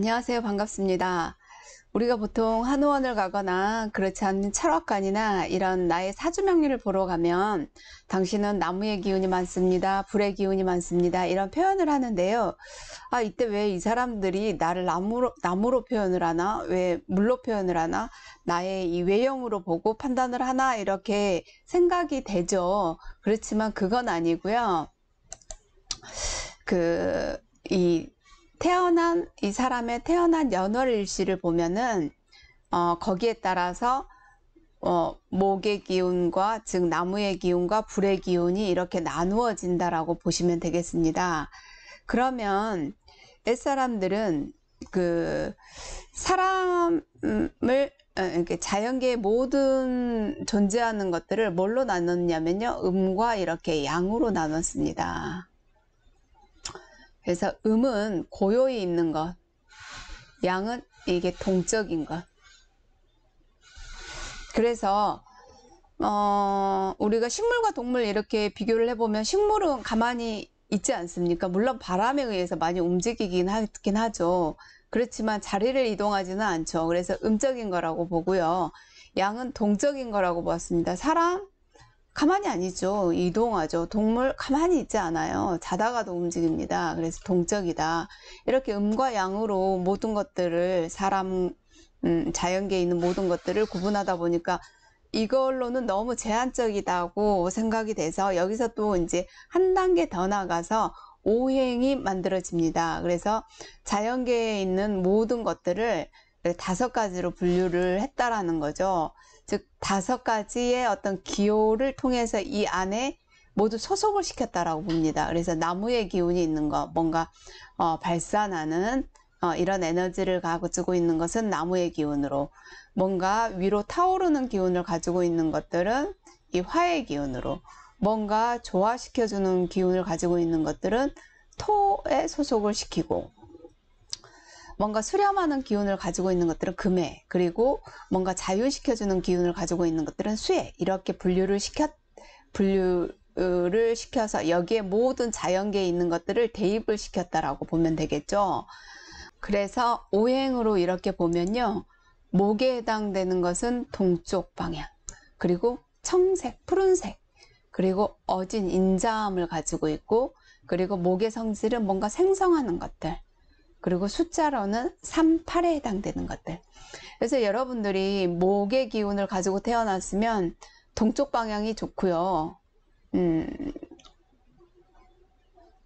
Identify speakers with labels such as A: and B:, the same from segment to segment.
A: 안녕하세요. 반갑습니다. 우리가 보통 한의원을 가거나 그렇지 않은 철학관이나 이런 나의 사주명리를 보러 가면 당신은 나무의 기운이 많습니다. 불의 기운이 많습니다. 이런 표현을 하는데요. 아, 이때 왜 이 사람들이 나를 나무로, 나무로 표현을 하나? 왜 물로 표현을 하나? 나의 이 외형으로 보고 판단을 하나? 이렇게 생각이 되죠. 그렇지만 그건 아니고요. 그, 이 태어난 이 사람의 태어난 연월 일시를 보면은 어, 거기에 따라서 어, 목의 기운과 즉 나무의 기운과 불의 기운이 이렇게 나누어진다라고 보시면 되겠습니다. 그러면 옛사람들은 그 사람을 어, 이렇게 자연계의 모든 존재하는 것들을 뭘로 나눴냐면요. 음과 이렇게 양으로 나눴습니다. 그래서 음은 고요히 있는 것, 양은 이게 동적인 것. 그래서 어, 우리가 식물과 동물 이렇게 비교를 해보면 식물은 가만히 있지 않습니까? 물론 바람에 의해서 많이 움직이긴 하긴 하죠. 그렇지만 자리를 이동하지는 않죠. 그래서 음적인 거라고 보고요. 양은 동적인 거라고 보았습니다. 사람, 가만히 아니죠. 이동하죠. 동물 가만히 있지 않아요. 자다가도 움직입니다. 그래서 동적이다. 이렇게 음과 양으로 모든 것들을 사람, 음, 자연계에 있는 모든 것들을 구분하다 보니까 이걸로는 너무 제한적이다고 생각이 돼서 여기서 또 이제 한 단계 더 나가서 오행이 만들어집니다. 그래서 자연계에 있는 모든 것들을 네, 다섯 가지로 분류를 했다라는 거죠. 즉 다섯 가지의 어떤 기호를 통해서 이 안에 모두 소속을 시켰다라고 봅니다. 그래서 나무의 기운이 있는 거, 뭔가 어, 발산하는 어, 이런 에너지를 가지고 있는 것은 나무의 기운으로, 뭔가 위로 타오르는 기운을 가지고 있는 것들은 이 화의 기운으로, 뭔가 조화시켜주는 기운을 가지고 있는 것들은 토에 소속을 시키고, 뭔가 수렴하는 기운을 가지고 있는 것들은 금해, 그리고 뭔가 자유시켜주는 기운을 가지고 있는 것들은 수해, 이렇게 분류를 시켰, 분류를 시켜서 여기에 모든 자연계에 있는 것들을 대입을 시켰다라고 보면 되겠죠. 그래서 오행으로 이렇게 보면요. 목에 해당되는 것은 동쪽 방향, 그리고 청색, 푸른색, 그리고 어진 인자함을 가지고 있고, 그리고 목의 성질은 뭔가 생성하는 것들, 그리고 숫자로는 3, 8에 해당되는 것들. 그래서 여러분들이 목의 기운을 가지고 태어났으면 동쪽 방향이 좋고요. 음,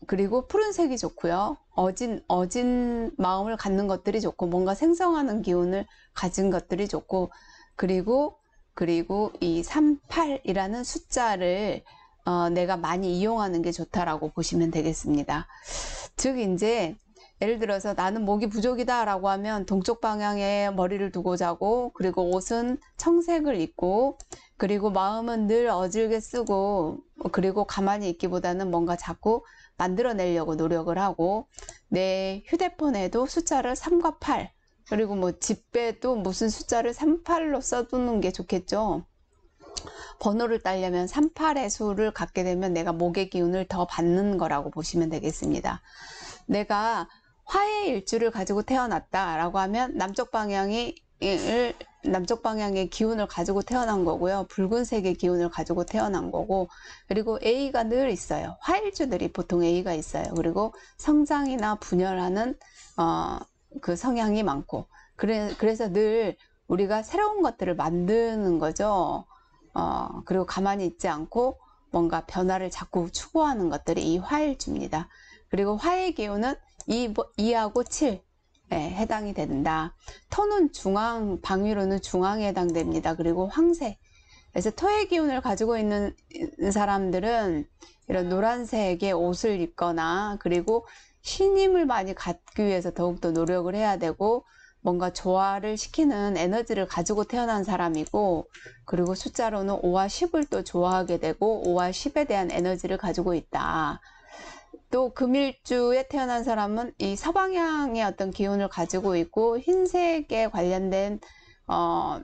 A: 그리고 푸른색이 좋고요. 어진 어진 마음을 갖는 것들이 좋고 뭔가 생성하는 기운을 가진 것들이 좋고 그리고 그리고 이 38이라는 숫자를 어, 내가 많이 이용하는 게 좋다라고 보시면 되겠습니다. 즉 이제 예를 들어서 나는 목이 부족이다 라고 하면 동쪽 방향에 머리를 두고 자고 그리고 옷은 청색을 입고 그리고 마음은 늘 어질게 쓰고 그리고 가만히 있기보다는 뭔가 자꾸 만들어내려고 노력을 하고 내 휴대폰에도 숫자를 3과 8 그리고 뭐 집배도 무슨 숫자를 38로 써두는 게 좋겠죠. 번호를 따려면 38의 수를 갖게 되면 내가 목의 기운을 더 받는 거라고 보시면 되겠습니다. 내가 화의 일주를 가지고 태어났다라고 하면 남쪽 방향이 남쪽 방향의 기운을 가지고 태어난 거고요. 붉은색의 기운을 가지고 태어난 거고, 그리고 A가 늘 있어요. 화일주들이 보통 A가 있어요. 그리고 성장이나 분열하는 어, 그 성향이 많고, 그래, 그래서 늘 우리가 새로운 것들을 만드는 거죠. 어, 그리고 가만히 있지 않고 뭔가 변화를 자꾸 추구하는 것들이 이 화일주입니다. 그리고 화의 기운은 2, 2하고 7에 해당이 된다. 토는 중앙, 방위로는 중앙에 해당됩니다. 그리고 황새. 그래서 토의 기운을 가지고 있는 사람들은 이런 노란색의 옷을 입거나 그리고 신임을 많이 갖기 위해서 더욱더 노력을 해야 되고 뭔가 조화를 시키는 에너지를 가지고 태어난 사람이고 그리고 숫자로는 5와 10을 또 좋아하게 되고 5와 10에 대한 에너지를 가지고 있다. 또 금일주에 태어난 사람은 이 서방향의 어떤 기운을 가지고 있고 흰색에 관련된 어,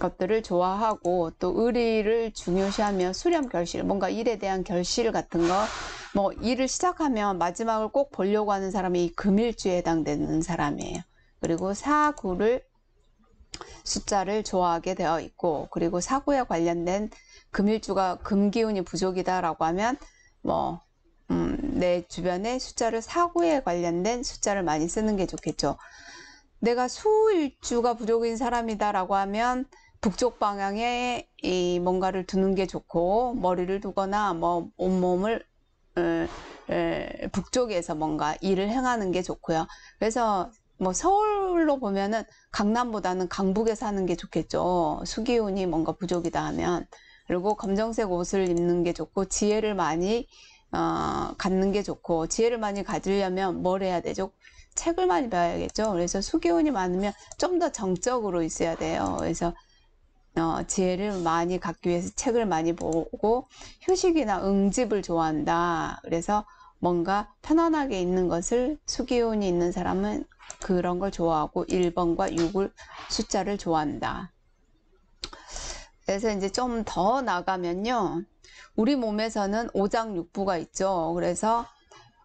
A: 것들을 좋아하고 또 의리를 중요시하며 수렴 결실 뭔가 일에 대한 결실 같은 거 뭐 일을 시작하면 마지막을 꼭 보려고 하는 사람이 금일주에 해당되는 사람이에요. 그리고 4, 9를 숫자를 좋아하게 되어 있고 그리고 사고에 관련된 금일주가 금기운이 부족이다라고 하면 뭐, 음, 내 주변에 숫자를 사고에 관련된 숫자를 많이 쓰는 게 좋겠죠. 내가 수일주가 부족인 사람이다라고 하면 북쪽 방향에 이 뭔가를 두는 게 좋고 머리를 두거나 뭐 온몸을 음, 음, 북쪽에서 뭔가 일을 행하는 게 좋고요. 그래서 뭐 서울로 보면은 강남보다는 강북에 사는 게 좋겠죠. 수기운이 뭔가 부족이다 하면. 그리고 검정색 옷을 입는 게 좋고 지혜를 많이 어, 갖는 게 좋고 지혜를 많이 가지려면 뭘 해야 되죠? 책을 많이 봐야겠죠. 그래서 수기운이 많으면 좀 더 정적으로 있어야 돼요. 그래서 어, 지혜를 많이 갖기 위해서 책을 많이 보고 휴식이나 응집을 좋아한다. 그래서 뭔가 편안하게 있는 것을 수기운이 있는 사람은 그런 걸 좋아하고 1번과 6을 숫자를 좋아한다. 그래서 이제 좀 더 나가면요. 우리 몸에서는 오장육부가 있죠. 그래서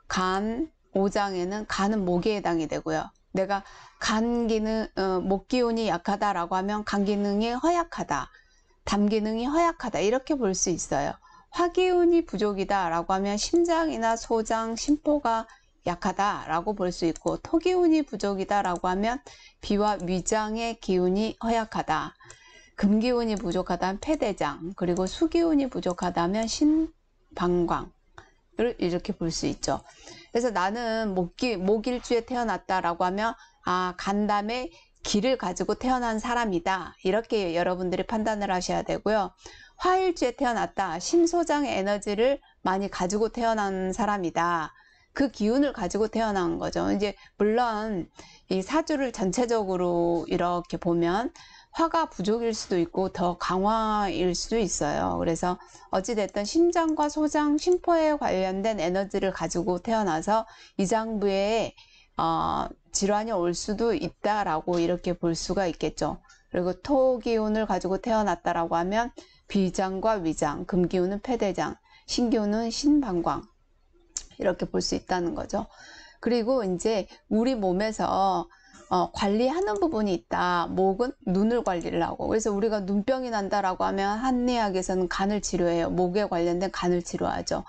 A: 간, 오장에는 간은 목에 해당이 되고요. 내가 간 기능, 어, 목 기운이 약하다라고 하면 간 기능이 허약하다. 담 기능이 허약하다. 이렇게 볼 수 있어요. 화기운이 부족이다라고 하면 심장이나 소장, 심포가 약하다라고 볼 수 있고 토기운이 부족이다라고 하면 비와 위장의 기운이 허약하다. 금기운이 부족하다면 폐대장, 그리고 수기운이 부족하다면 신방광을 이렇게 볼 수 있죠. 그래서 나는 목기, 목일주에 태어났다라고 하면 아, 간담에 기를 가지고 태어난 사람이다. 이렇게 여러분들이 판단을 하셔야 되고요. 화일주에 태어났다. 심소장의 에너지를 많이 가지고 태어난 사람이다. 그 기운을 가지고 태어난 거죠. 이제 물론 이 사주를 전체적으로 이렇게 보면 화가 부족일 수도 있고 더 강화일 수도 있어요. 그래서 어찌됐든 심장과 소장, 심포에 관련된 에너지를 가지고 태어나서 이장부에 어, 질환이 올 수도 있다라고 이렇게 볼 수가 있겠죠. 그리고 토 기운을 가지고 태어났다라고 하면 비장과 위장, 금기운은 폐대장, 신기운은 신방광, 이렇게 볼 수 있다는 거죠. 그리고 이제 우리 몸에서 어, 관리하는 부분이 있다. 목은 눈을 관리를 하고. 그래서 우리가 눈병이 난다라고 하면 한의학에서는 간을 치료해요. 목에 관련된 간을 치료하죠.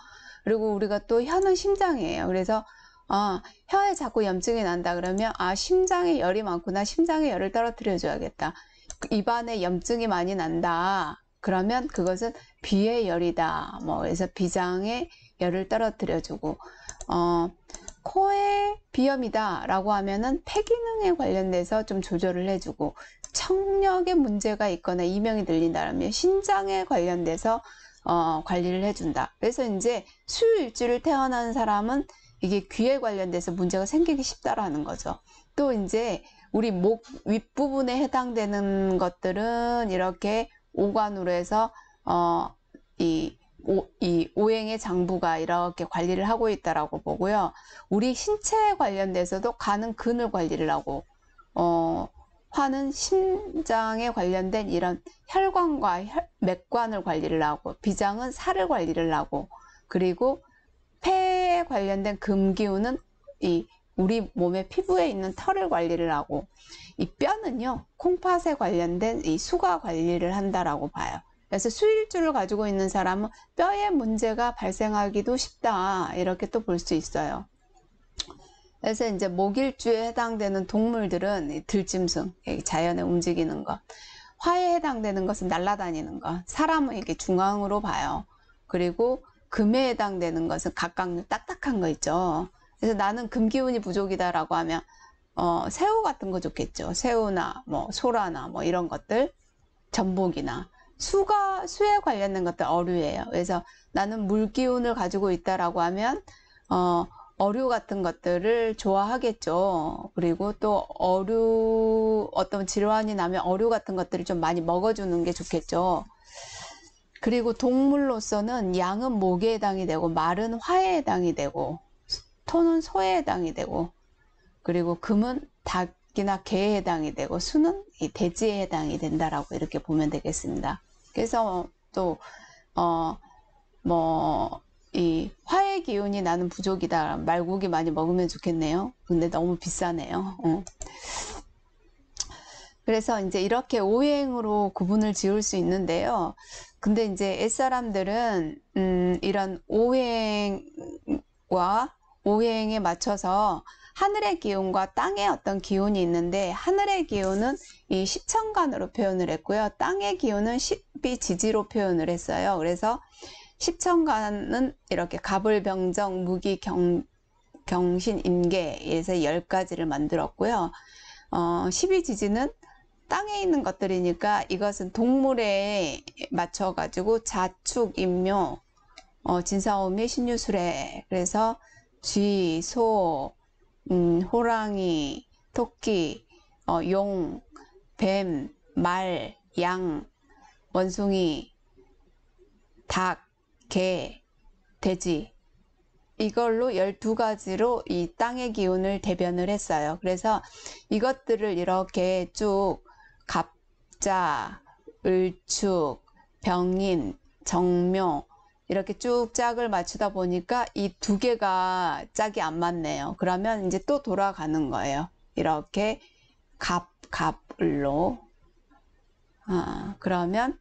A: 그리고 우리가 또 혀는 심장이에요. 그래서 아, 혀에 자꾸 염증이 난다 그러면 아, 심장에 열이 많구나. 심장에 열을 떨어뜨려 줘야겠다. 입안에 염증이 많이 난다. 그러면 그것은 비의 열이다. 뭐 그래서 비장의 열을 떨어뜨려주고 어, 코에 비염이다 라고 하면은 폐기능에 관련돼서 좀 조절을 해주고 청력에 문제가 있거나 이명이 들린다면 라 신장에 관련돼서 어, 관리를 해준다 그래서 이제 수유일주를 태어난 사람은 이게 귀에 관련돼서 문제가 생기기 쉽다라는 거죠 또 이제 우리 목 윗부분에 해당되는 것들은 이렇게 오관으로 해서 어, 이 오, 이 오행의 장부가 이렇게 관리를 하고 있다라고 보고요. 우리 신체에 관련돼서도 간은 근을 관리를 하고 어, 화는 심장에 관련된 이런 혈관과 혈, 맥관을 관리를 하고 비장은 살을 관리를 하고 그리고 폐에 관련된 금기운은 이 우리 몸의 피부에 있는 털을 관리를 하고 이 뼈는요 콩팥에 관련된 이 수가 관리를 한다라고 봐요. 그래서 수일주를 가지고 있는 사람은 뼈에 문제가 발생하기도 쉽다 이렇게 또 볼 수 있어요 그래서 이제 목일주에 해당되는 동물들은 들짐승 자연에 움직이는 것 화에 해당되는 것은 날아다니는 것 사람은 이렇게 중앙으로 봐요 그리고 금에 해당되는 것은 각각 딱딱한 거 있죠 그래서 나는 금기운이 부족이다 라고 하면 어, 새우 같은 거 좋겠죠 새우나 뭐 소라나 뭐 이런 것들 전복이나 수가 수에 관련된 것들 어류예요. 그래서 나는 물 기운을 가지고 있다라고 하면 어 어류 같은 것들을 좋아하겠죠. 그리고 또 어류 어떤 질환이 나면 어류 같은 것들을 좀 많이 먹어주는 게 좋겠죠. 그리고 동물로서는 양은 목에 해당이 되고 말은 화에 해당이 되고 토는 소에 해당이 되고 그리고 금은 닭이나 개에 해당이 되고 수는 이 돼지에 해당이 된다라고 이렇게 보면 되겠습니다. 그래서 또어뭐이 화의 기운이 나는 부족이다 말고기 많이 먹으면 좋겠네요. 근데 너무 비싸네요. 어. 그래서 이제 이렇게 오행으로 구분을 지울수 있는데요. 근데 이제 옛사람들은 음 이런 오행과 오행에 맞춰서 하늘의 기운과 땅의 어떤 기운이 있는데 하늘의 기운은 이시청관으로 표현을 했고요. 땅의 기운은 십이 지지로 표현을 했어요. 그래서 시청관은 이렇게 갑을 병정 무기, 경, 경신, 임계에서 열가지를 만들었고요. 어, 십이지지는 땅에 있는 것들이니까 이것은 동물에 맞춰가지고 자축, 임묘, 어, 진사오미, 신유술에 그래서 쥐, 소, 음, 호랑이, 토끼, 어, 용, 뱀, 말, 양, 원숭이, 닭, 개, 돼지 이걸로 12가지로 이 땅의 기운을 대변을 했어요. 그래서 이것들을 이렇게 쭉 갑자, 을축, 병인, 정묘 이렇게 쭉 짝을 맞추다 보니까 이 두 개가 짝이 안 맞네요. 그러면 이제 또 돌아가는 거예요. 이렇게 갑, 갑을로 아, 그러면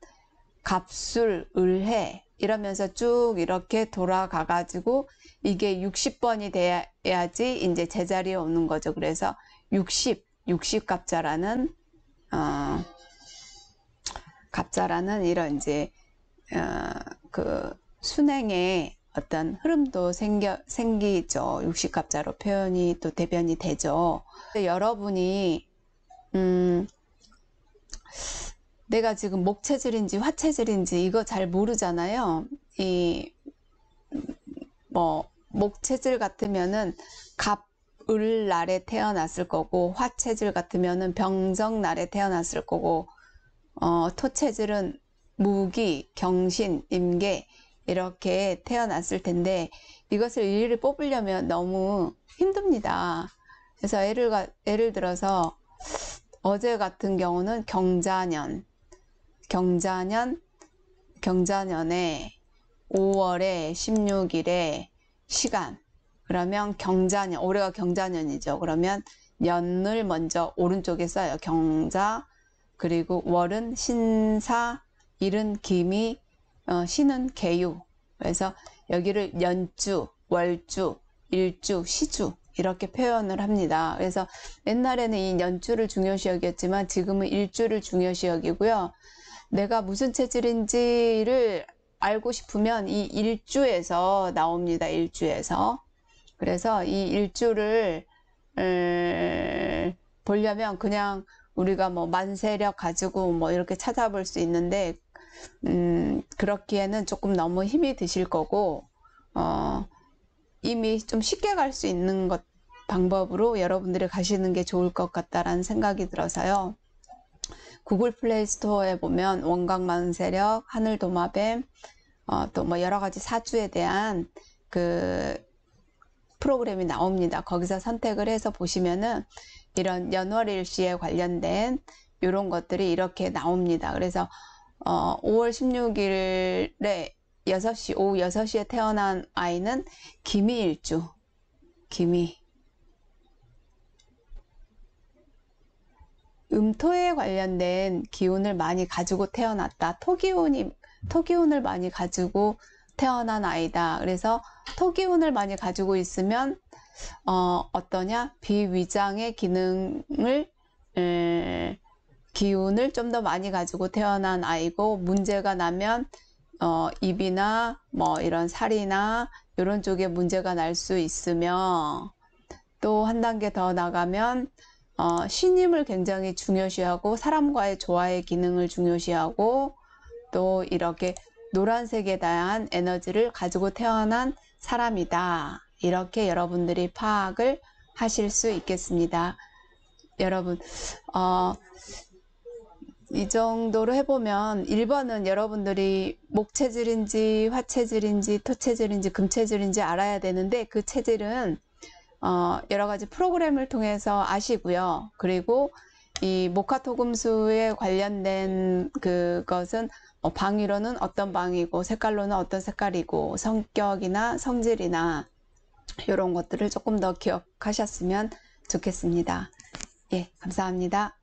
A: 갑술, 을해 이러면서 쭉 이렇게 돌아가 가지고 이게 60번이 돼야지 이제 제자리에 오는 거죠. 그래서 60, 60갑자라는 어, 갑자라는 이런 이제 어, 그 순행의 어떤 흐름도 생겨, 생기죠. 60갑자로 표현이 또 대변이 되죠. 여러분이 음, 내가 지금 목체질인지 화체질인지 이거 잘 모르잖아요. 이, 뭐, 목체질 같으면은 갑, 을 날에 태어났을 거고, 화체질 같으면은 병정 날에 태어났을 거고, 어, 토체질은 무기, 경신, 임계, 이렇게 태어났을 텐데, 이것을 일일이 뽑으려면 너무 힘듭니다. 그래서 예를, 예를 들어서, 어제 같은 경우는 경자년, 경자년, 경자년에 5월에 16일에 시간. 그러면 경자년, 올해가 경자년이죠. 그러면 년을 먼저 오른쪽에 써요. 경자, 그리고 월은 신사, 일은 기미, 어, 신은 계유 그래서 여기를 연주, 월주, 일주, 시주 이렇게 표현을 합니다. 그래서 옛날에는 이연주을 중요시 여겼지만 지금은 일주를 중요시 여기고요. 내가 무슨 체질인지를 알고 싶으면 이 일주에서 나옵니다. 일주에서. 그래서 이 일주를 보려면 그냥 우리가 뭐 만세력 가지고 뭐 이렇게 찾아볼 수 있는데 음, 그렇기에는 조금 너무 힘이 드실 거고 어, 이미 좀 쉽게 갈 수 있는 것 방법으로 여러분들이 가시는 게 좋을 것 같다라는 생각이 들어서요. 구글 플레이 스토어에 보면 원광마은 세력, 하늘 도마뱀, 어, 또 뭐 여러 가지 사주에 대한 그 프로그램이 나옵니다. 거기서 선택을 해서 보시면은 이런 연월일시에 관련된 이런 것들이 이렇게 나옵니다. 그래서 어, 5월 16일에 6시, 오후 6시에 태어난 아이는 기미일주. 기미. 음토에 관련된 기운을 많이 가지고 태어났다. 토기운이, 토기운을 많이 가지고 태어난 아이다. 그래서 토기운을 많이 가지고 있으면, 어, 어떠냐? 비위장의 기능을, 음, 기운을 좀 더 많이 가지고 태어난 아이고, 문제가 나면 어, 입이나 뭐 이런 살이나 이런 쪽에 문제가 날 수 있으며 또 한 단계 더 나가면 어, 신임을 굉장히 중요시하고 사람과의 조화의 기능을 중요시하고 또 이렇게 노란색에 대한 에너지를 가지고 태어난 사람이다. 이렇게 여러분들이 파악을 하실 수 있겠습니다. 여러분, 어, 이 정도로 해보면 1번은 여러분들이 목체질인지 화체질인지 토체질인지 금체질인지 알아야 되는데 그 체질은 어, 여러 가지 프로그램을 통해서 아시고요. 그리고 이 모카토금수에 관련된 그것은 뭐 방위로는 어떤 방이고 색깔로는 어떤 색깔이고 성격이나 성질이나 이런 것들을 조금 더 기억하셨으면 좋겠습니다. 예, 감사합니다.